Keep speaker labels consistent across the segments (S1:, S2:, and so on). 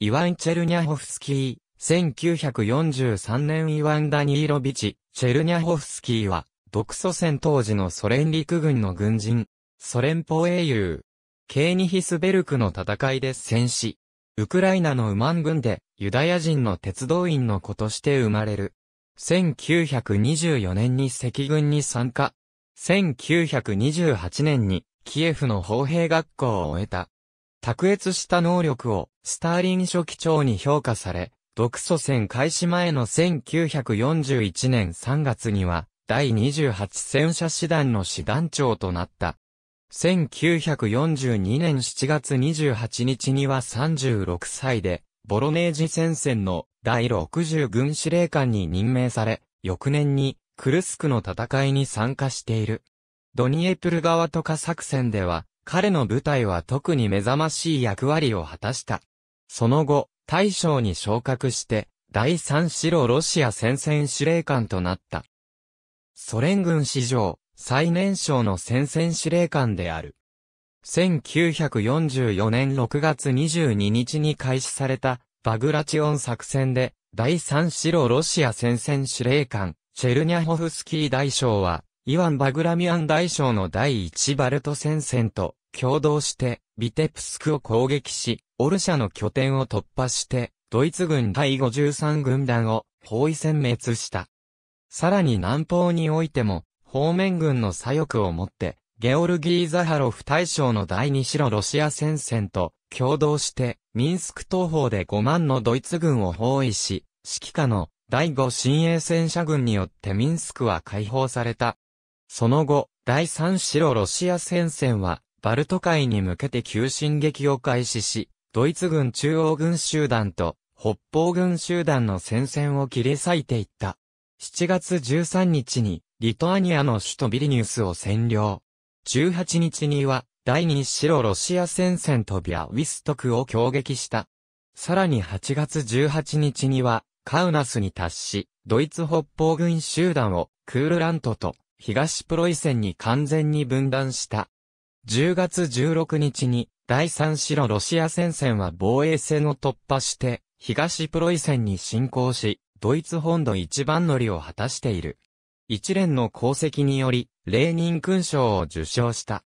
S1: イワン・チェルニャホフスキー、1943年イワン・ダニーロビチ、チェルニャホフスキーは、独ソ戦当時のソ連陸軍の軍人、ソ連邦英雄、ケーニヒスベルクの戦いで戦死。ウクライナのウマン軍で、ユダヤ人の鉄道員の子として生まれる。1924年に赤軍に参加。1928年に、キエフの砲兵学校を終えた。卓越した能力をスターリン書記長に評価され、独ソ戦開始前の1941年3月には、第28戦車師団の師団長となった。1942年7月28日には36歳で、ボロネージ戦線の第60軍司令官に任命され、翌年にクルスクの戦いに参加している。ドニエプル川とか作戦では、彼の部隊は特に目覚ましい役割を果たした。その後、大将に昇格して、第三白ロシア戦線司令官となった。ソ連軍史上、最年少の戦線司令官である。1944年6月22日に開始された、バグラチオン作戦で、第三白ロシア戦線司令官、チェルニャホフスキー大将は、イワン・バグラミアン大将の第一バルト戦線と、共同して、ビテプスクを攻撃し、オルシャの拠点を突破して、ドイツ軍第53軍団を包囲殲滅した。さらに南方においても、方面軍の左翼をもって、ゲオルギー・ザハロフ大将の第二白ロシア戦線と共同して、ミンスク東方で5万のドイツ軍を包囲し、指揮下の第5新鋭戦車軍によってミンスクは解放された。その後、第3白ロシア戦線は、バルト海に向けて急進撃を開始し、ドイツ軍中央軍集団と北方軍集団の戦線を切り裂いていった。7月13日にリトアニアの首都ビリニュスを占領。18日には第2白ロシア戦線とビアウィストクを攻撃した。さらに8月18日にはカウナスに達し、ドイツ北方軍集団をクールラントと東プロイセンに完全に分断した。10月16日に、第3白ロシア戦線は防衛線を突破して、東プロイセンに侵攻し、ドイツ本土一番乗りを果たしている。一連の功績により、レーニン勲章を受章した。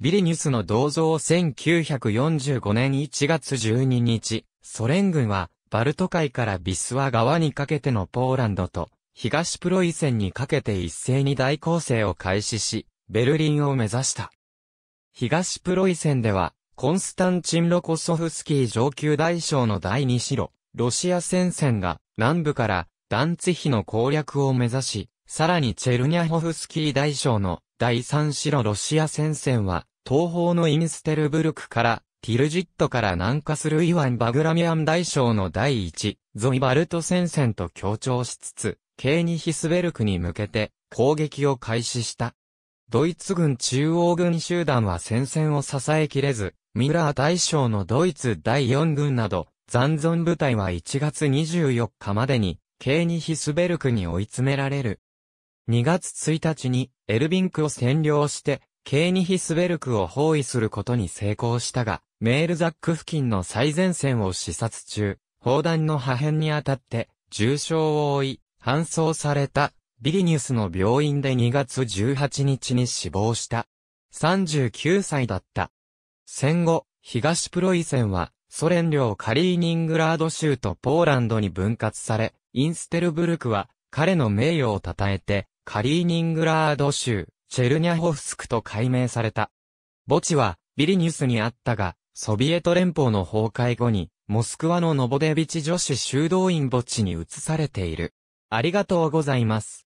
S1: ビリニュスの銅像1945年1月12日、ソ連軍は、バルト海からビスワ川にかけてのポーランドと、東プロイセンにかけて一斉に大攻勢を開始し、ベルリンを目指した。東プロイセンでは、コンスタンチン・ロコソフスキー上級大将の第2白、ロシア戦線が南部からダンツヒの攻略を目指し、さらにチェルニャホフスキー大将の第3白ロシア戦線は、東方のインステルブルクからティルジットから南下するイワン・バグラミアン大将の第1、ゾイバルト戦線と強調しつつ、ケーニヒスベルクに向けて攻撃を開始した。ドイツ軍中央軍集団は戦線を支えきれず、ミラー大将のドイツ第4軍など、残存部隊は1月24日までに、ケーニヒスベルクに追い詰められる。2月1日に、エルビンクを占領して、ケーニヒスベルクを包囲することに成功したが、メールザック付近の最前線を視察中、砲弾の破片に当たって、重傷を負い、搬送されたビリニュスの病院で2月18日に死亡した。39歳だった。戦後、東プロイセンは、ソ連領カリーニングラード州とポーランドに分割され、インステルブルクは、彼の名誉を称えて、カリーニングラード州、チェルニャホフスクと改名された。墓地は、ビリニュスにあったが、ソビエト連邦の崩壊後に、モスクワのノボデビチ女子修道院墓地に移されている。ありがとうございます。